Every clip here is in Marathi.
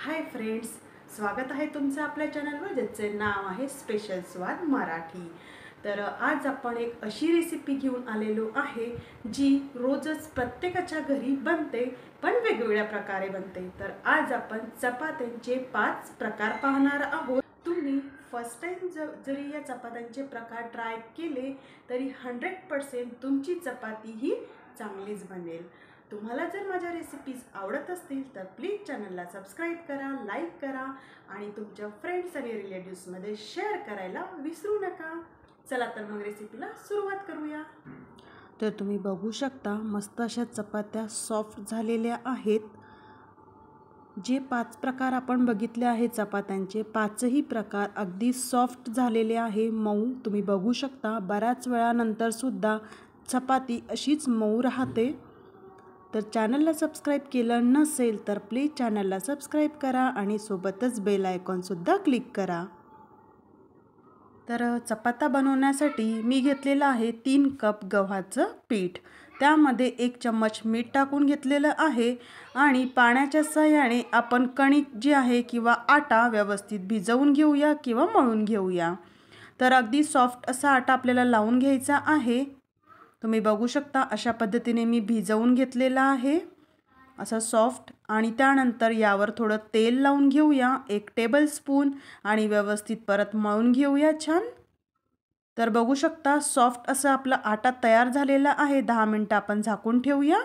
हाय फ्रेंड्स स्वागत आहे तुमचं आपल्या चॅनलवर ज्याचे नाव आहे स्पेशल स्वाद मराठी तर आज आपण एक अशी रेसिपी घेऊन आलेलो आहे जी रोजच प्रत्येकाच्या घरी बनते पण वेगवेगळ्या प्रकारे बनते तर आज आपण चपात्यांचे पाच प्रकार पाहणार आहोत तुम्ही फर्स्ट टाईम ज जरी या चपात्यांचे प्रकार ट्राय केले तरी हंड्रेड पर्सेंट तुमची चपाती ही चांगलीच बनेल तुम्हाला जर माझ्या रेसिपीज आवडत असतील तर प्लीज चॅनलला सबस्क्राईब करा लाईक करा आणि तुमच्या फ्रेंड्स आणि रिलेटिव्समध्ये शेअर करायला विसरू नका चला तर मग रेसिपीला सुरुवात करूया तर तुम्ही बघू शकता मस्त अशा चपात्या सॉफ्ट झालेल्या आहेत जे पाच प्रकार आपण बघितले आहे चपात्यांचे पाचही प्रकार अगदी सॉफ्ट झालेले आहे मऊ तुम्ही बघू शकता बऱ्याच वेळानंतरसुद्धा चपाती अशीच मऊ राहते तर चॅनलला सबस्क्राईब केलं नसेल तर प्लीज चॅनलला सबस्क्राईब करा आणि सोबतच बेल आयकॉनसुद्धा क्लिक करा तर चपाता बनवण्यासाठी मी घेतलेलं आहे तीन कप गव्हाचं पीठ त्यामध्ये एक चम्मच मीठ टाकून घेतलेलं आहे आणि पाण्याच्या सहाय्याने आपण कणिक जे आहे किंवा आटा व्यवस्थित भिजवून घेऊया किंवा मळून घेऊया तर अगदी सॉफ्ट असा आटा आपल्याला लावून घ्यायचा आहे तुम्ही बघू शकता अशा पद्धतीने मी भिजवून घेतलेला आहे असा सॉफ्ट आणि त्यानंतर यावर थोडं तेल लावून घेऊया एक टेबलस्पून आणि व्यवस्थित परत मळून घेऊया छान तर बघू शकता सॉफ्ट असं आपला आटा तयार झालेला आहे दहा मिनटं आपण झाकून ठेवूया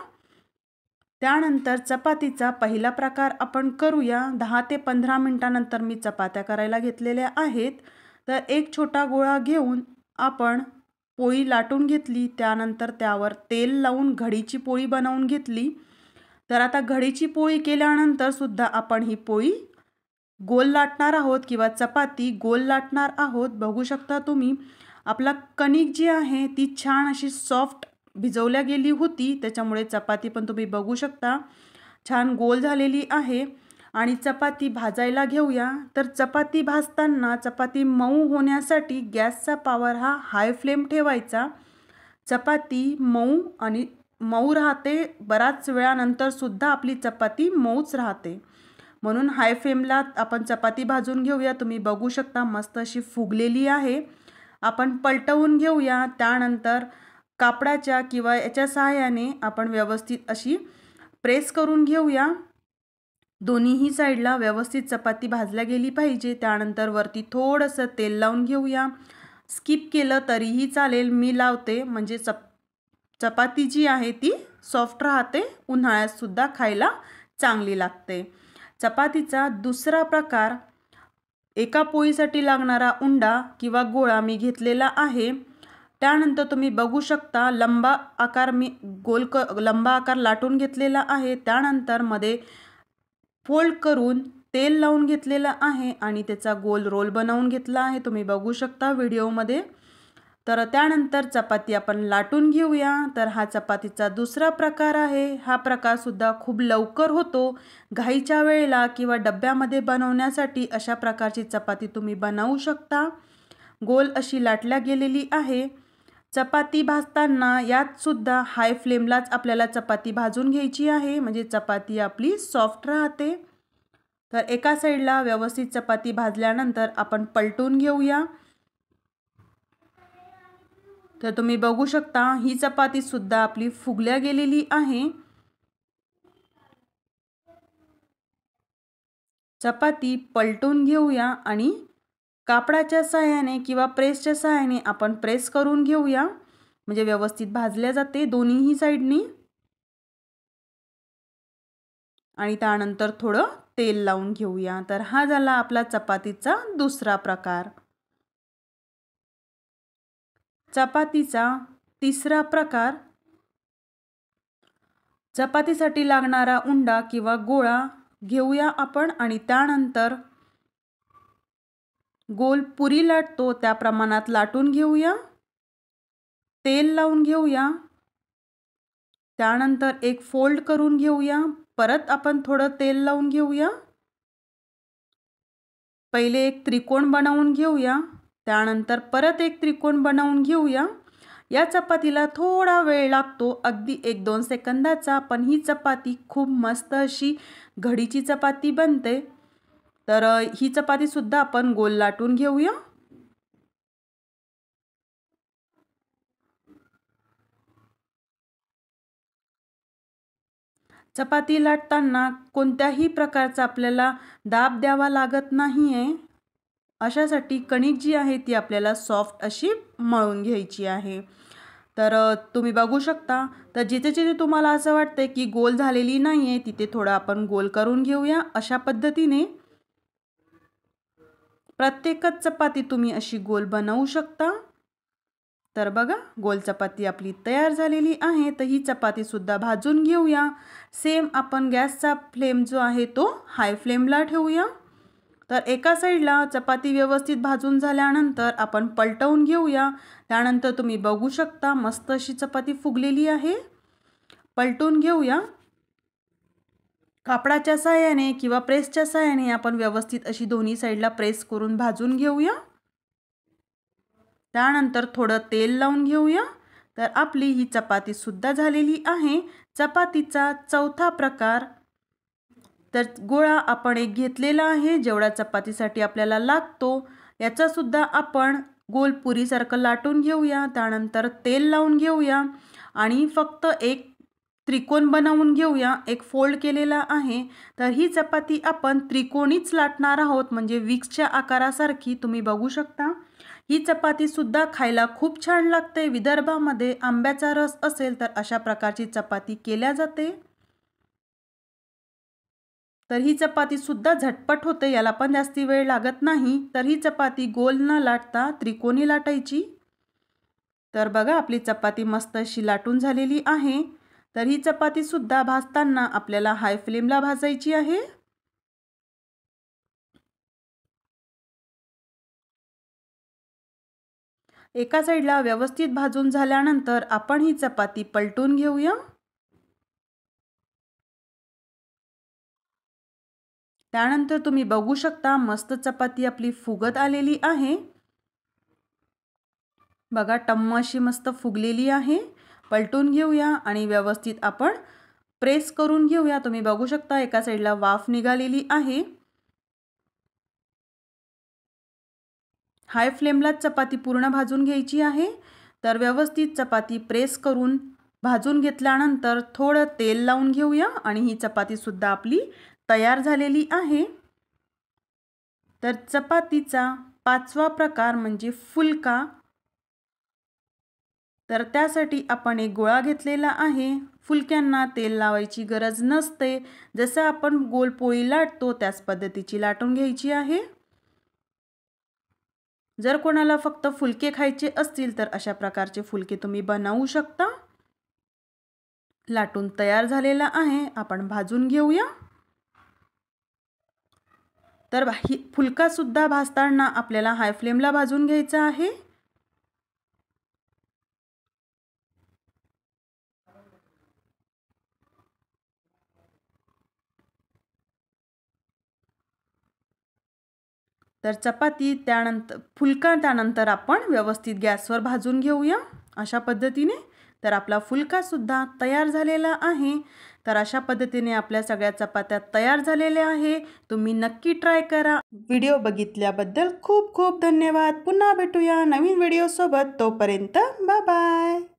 त्यानंतर चपातीचा पहिला प्रकार आपण करूया दहा ते पंधरा मिनटानंतर मी चपात्या करायला घेतलेल्या आहेत तर एक छोटा गोळा घेऊन आपण पोळी लाटून घेतली त्यानंतर त्यावर तेल लावून घडीची पोळी बनवून घेतली तर आता घडीची पोळी केल्यानंतर सुद्धा आपण ही पोळी गोल लाटणार आहोत किंवा चपाती गोल लाटणार आहोत बघू शकता तुम्ही आपला कणिक जी आहे ती छान अशी सॉफ्ट भिजवल्या गेली होती त्याच्यामुळे चपाती पण तुम्ही बघू शकता छान गोल झालेली आहे आणि चपाती भाजायला घेऊया तर चपाती भाजताना चपाती मऊ होण्यासाठी गॅसचा पावर हा हाय फ्लेम ठेवायचा चपाती मऊ आणि मऊ राहते बराच वेळानंतरसुद्धा आपली चपाती मऊच राहते म्हणून हाय फ्लेमला आपण चपाती भाजून घेऊया तुम्ही बघू शकता मस्त अशी फुगलेली आहे आपण पलटवून घेऊया त्यानंतर कापडाच्या किंवा याच्या सहाय्याने आपण व्यवस्थित अशी प्रेस करून घेऊया दोन्हीही साईडला व्यवस्थित चपाती भाजल्या गेली पाहिजे त्यानंतर वरती थोडंसं तेल लावून घेऊया स्किप केलं तरीही चालेल मी लावते म्हणजे चप चपाती जी आहे ती सॉफ्ट राहते उन्हाळ्यातसुद्धा खायला चांगली लागते चपातीचा दुसरा प्रकार एका पोळीसाठी लागणारा उंडा किंवा गोळा मी घेतलेला आहे त्यानंतर तुम्ही बघू शकता लंबा आकार मी गोल क लंबा आकार लाटून घेतलेला आहे त्यानंतर मध्ये फोल्ड करून तेल लावून घेतलेलं आहे आणि त्याचा गोल रोल बनवून घेतला आहे तुम्ही बघू शकता व्हिडिओमध्ये तर त्यानंतर चपाती आपण लाटून घेऊया तर हा चपातीचा दुसरा प्रकार आहे हा प्रकारसुद्धा खूप लवकर होतो घाईच्या वेळेला किंवा डब्यामध्ये बनवण्यासाठी अशा प्रकारची चपाती तुम्ही बनवू शकता गोल अशी लाटल्या गेलेली आहे चपाती भाजताना यात सुद्धा हाय फ्लेमलाच आपल्याला चपाती भाजून घ्यायची आहे म्हणजे चपाती आपली सॉफ्ट राहते तर एका साईडला व्यवस्थित चपाती भाजल्यानंतर आपण पलटून घेऊया तर तुम्ही बघू शकता ही चपाती चपातीसुद्धा आपली फुगल्या गेलेली आहे चपाती पलटून घेऊया आणि कापडाच्या सहाय्याने किंवा प्रेसच्या सहाय्याने आपण प्रेस करून घेऊया म्हणजे व्यवस्थित भाजल्या जाते दोन्हीही साईडनी आणि त्यानंतर थोडं तेल लावून घेऊया तर हा झाला आपला चपातीचा दुसरा प्रकार चपातीचा तिसरा प्रकार चपातीसाठी लागणारा उंडा किंवा गोळा घेऊया आपण आणि त्यानंतर गोल पुरी लाटतो त्या प्रमाणात लाटून घेऊया तेल लावून घेऊया त्यानंतर एक फोल्ड करून घेऊया परत आपण थोडं तेल लावून घेऊया पहिले एक त्रिकोण बनवून घेऊया त्यानंतर परत एक त्रिकोण बनवून घेऊया या चपातीला थोडा वेळ लागतो अगदी एक दोन सेकंदाचा पण ही चपाती खूप मस्त अशी घडीची चपाती बनते तर ही चपातीसुद्धा आपण गोल लाटून घेऊया चपाती लाटताना कोणत्याही प्रकारचा आपल्याला दाब द्यावा लागत नाही आहे अशासाठी कणिक जी आहे ती आपल्याला सॉफ्ट अशी मळून घ्यायची आहे तर तुम्ही बघू शकता तर जिथे जिथे तुम्हाला असं वाटतं की गोल झालेली नाही आहे तिथे थोडं आपण गोल करून घेऊया अशा पद्धतीने प्रत्येकच चपाती तुम्ही अशी गोल बनवू शकता तर बघा गोल चपाती आपली तयार झालेली आहे तर ही चपातीसुद्धा भाजून घेऊया सेम आपण गॅसचा फ्लेम जो आहे तो हाय फ्लेमला ठेवूया तर एका साईडला चपाती व्यवस्थित भाजून झाल्यानंतर आपण पलटवून घेऊया त्यानंतर तुम्ही बघू शकता मस्त अशी चपाती फुगलेली आहे पलटून घेऊया कापडाच्या साह्याने किंवा प्रेसच्या साह्याने आपण व्यवस्थित अशी दोन्ही साईडला प्रेस करून भाजून घेऊया त्यानंतर थोडं तेल लावून घेऊया तर आपली ही चपातीसुद्धा झालेली आहे चपातीचा चौथा प्रकार तर गोळा आपण एक घेतलेला आहे जेवढा चपातीसाठी आपल्याला लागतो याचासुद्धा आपण गोल पुरीसारखं लाटून घेऊया त्यानंतर तेल लावून घेऊया आणि फक्त एक त्रिकोण बनवून घेऊया एक फोल्ड केलेला आहे तर ही चपाती आपण त्रिकोणीच लाटणार आहोत म्हणजे विक्सच्या आकारासारखी तुम्ही बघू शकता ही चपातीसुद्धा खायला खूप छान लागते विदर्भामध्ये आंब्याचा रस असेल तर अशा प्रकारची चपाती केल्या जाते तर ही चपातीसुद्धा झटपट होते याला पण जास्ती वेळ लागत नाही तर ही चपाती गोल न लाटता त्रिकोणी लाटायची तर बघा आपली चपाती मस्त अशी लाटून झालेली आहे तर ही चपाती सुद्धा भाजताना आपल्याला हाय फ्लेमला भाजायची आहे एका साईडला व्यवस्थित भाजून झाल्यानंतर आपण ही चपाती पलटून घेऊया त्यानंतर तुम्ही बघू शकता मस्त चपाती आपली फुगत आलेली आहे बघा टम्म अशी मस्त फुगलेली आहे पलटून घेऊया आणि व्यवस्थित आपण प्रेस करून घेऊया तुम्ही बघू शकता एका साईडला वाफ निघालेली आहे हाय फ्लेमलाच चपाती पूर्ण भाजून घ्यायची आहे तर व्यवस्थित चपाती प्रेस करून भाजून घेतल्यानंतर थोडं तेल लावून घेऊया आणि ही चपातीसुद्धा आपली तयार झालेली आहे तर चपातीचा पाचवा प्रकार म्हणजे फुलका तर त्यासाठी आपण एक गोळा घेतलेला आहे फुलक्यांना तेल लावायची गरज नसते जसं आपण गोल पोळी लाटतो त्याच पद्धतीची लाटून घ्यायची आहे जर कोणाला फक्त फुलके खायचे असतील तर अशा प्रकारचे फुलके तुम्ही बनवू शकता लाटून तयार झालेला आहे आपण भाजून घेऊया तर ही फुलकासुद्धा भाजताना आपल्याला हाय फ्लेमला भाजून घ्यायचा आहे तर चपाती त्यानंतर फुलका त्यानंतर आपण व्यवस्थित गॅसवर भाजून घेऊया अशा पद्धतीने तर आपला फुलकासुद्धा तयार झालेला आहे तर अशा पद्धतीने आपल्या सगळ्या चपात्या तयार झालेल्या आहे तुम्ही नक्की ट्राय करा व्हिडिओ बघितल्याबद्दल खूप खूप धन्यवाद पुन्हा भेटूया नवीन व्हिडिओसोबत तोपर्यंत बाय बाय